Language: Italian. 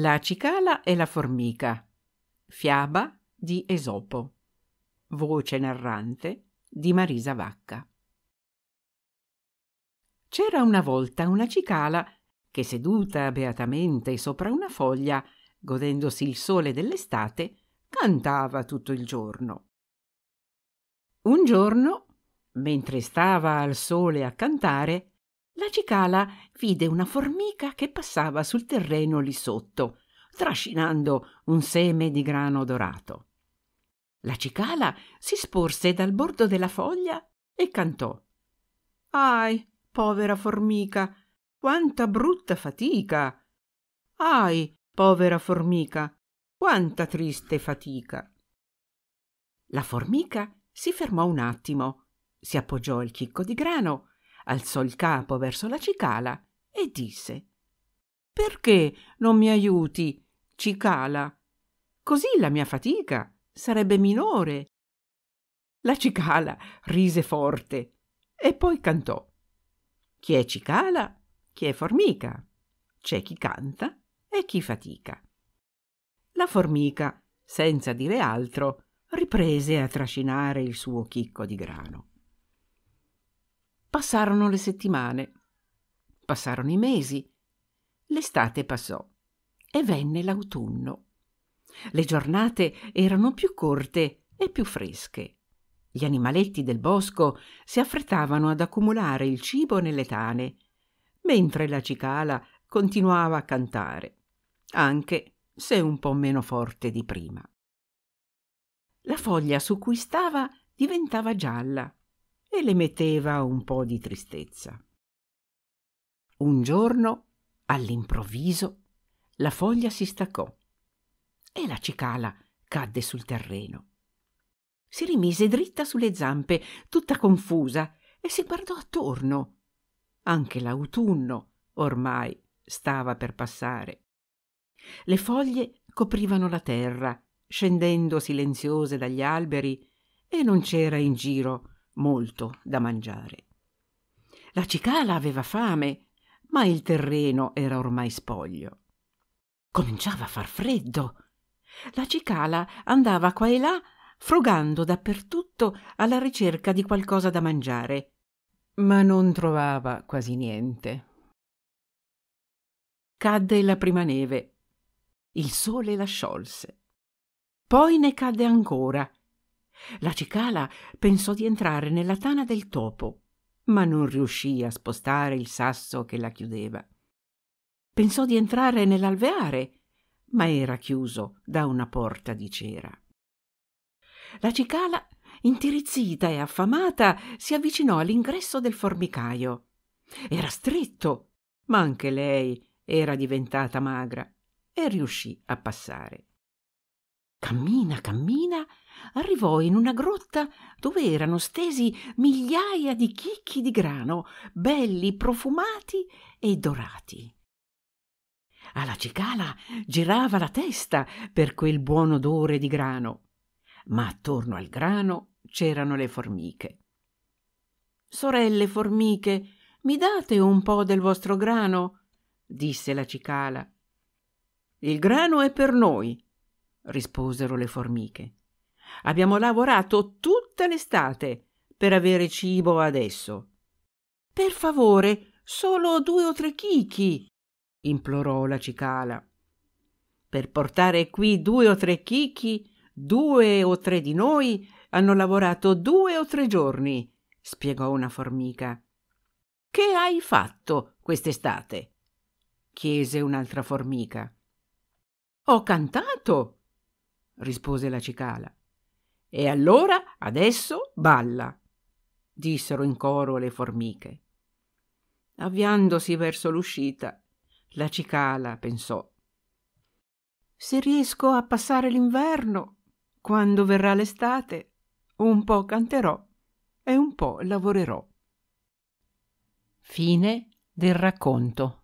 La cicala e la formica. Fiaba di Esopo. Voce narrante di Marisa Vacca. C'era una volta una cicala che seduta beatamente sopra una foglia, godendosi il sole dell'estate, cantava tutto il giorno. Un giorno, mentre stava al sole a cantare, la cicala vide una formica che passava sul terreno lì sotto, trascinando un seme di grano dorato. La cicala si sporse dal bordo della foglia e cantò. Ahi, povera formica, quanta brutta fatica! Ahi, povera formica, quanta triste fatica! La formica si fermò un attimo, si appoggiò al chicco di grano alzò il capo verso la cicala e disse Perché non mi aiuti, cicala? Così la mia fatica sarebbe minore. La cicala rise forte e poi cantò. Chi è cicala, chi è formica. C'è chi canta e chi fatica. La formica, senza dire altro, riprese a trascinare il suo chicco di grano. Passarono le settimane, passarono i mesi, l'estate passò e venne l'autunno. Le giornate erano più corte e più fresche. Gli animaletti del bosco si affrettavano ad accumulare il cibo nelle tane, mentre la cicala continuava a cantare, anche se un po' meno forte di prima. La foglia su cui stava diventava gialla e le metteva un po di tristezza. Un giorno, all'improvviso, la foglia si staccò e la cicala cadde sul terreno. Si rimise dritta sulle zampe, tutta confusa, e si guardò attorno. Anche l'autunno ormai stava per passare. Le foglie coprivano la terra, scendendo silenziose dagli alberi, e non c'era in giro molto da mangiare. La cicala aveva fame, ma il terreno era ormai spoglio. Cominciava a far freddo. La cicala andava qua e là, frugando dappertutto alla ricerca di qualcosa da mangiare, ma non trovava quasi niente. Cadde la prima neve. Il sole la sciolse. Poi ne cadde ancora la cicala pensò di entrare nella tana del topo, ma non riuscì a spostare il sasso che la chiudeva. Pensò di entrare nell'alveare, ma era chiuso da una porta di cera. La cicala, intirizzita e affamata, si avvicinò all'ingresso del formicaio. Era stretto, ma anche lei era diventata magra e riuscì a passare. Cammina, cammina, arrivò in una grotta dove erano stesi migliaia di chicchi di grano, belli, profumati e dorati. Alla cicala girava la testa per quel buon odore di grano, ma attorno al grano c'erano le formiche. Sorelle formiche, mi date un po' del vostro grano? disse la cicala. Il grano è per noi, risposero le formiche. Abbiamo lavorato tutta l'estate per avere cibo adesso. Per favore, solo due o tre chicchi, implorò la cicala. Per portare qui due o tre chicchi, due o tre di noi hanno lavorato due o tre giorni, spiegò una formica. Che hai fatto quest'estate? chiese un'altra formica. Ho cantato, rispose la cicala. E allora adesso balla, dissero in coro le formiche. Avviandosi verso l'uscita, la cicala pensò. Se riesco a passare l'inverno, quando verrà l'estate, un po' canterò e un po' lavorerò. Fine del racconto.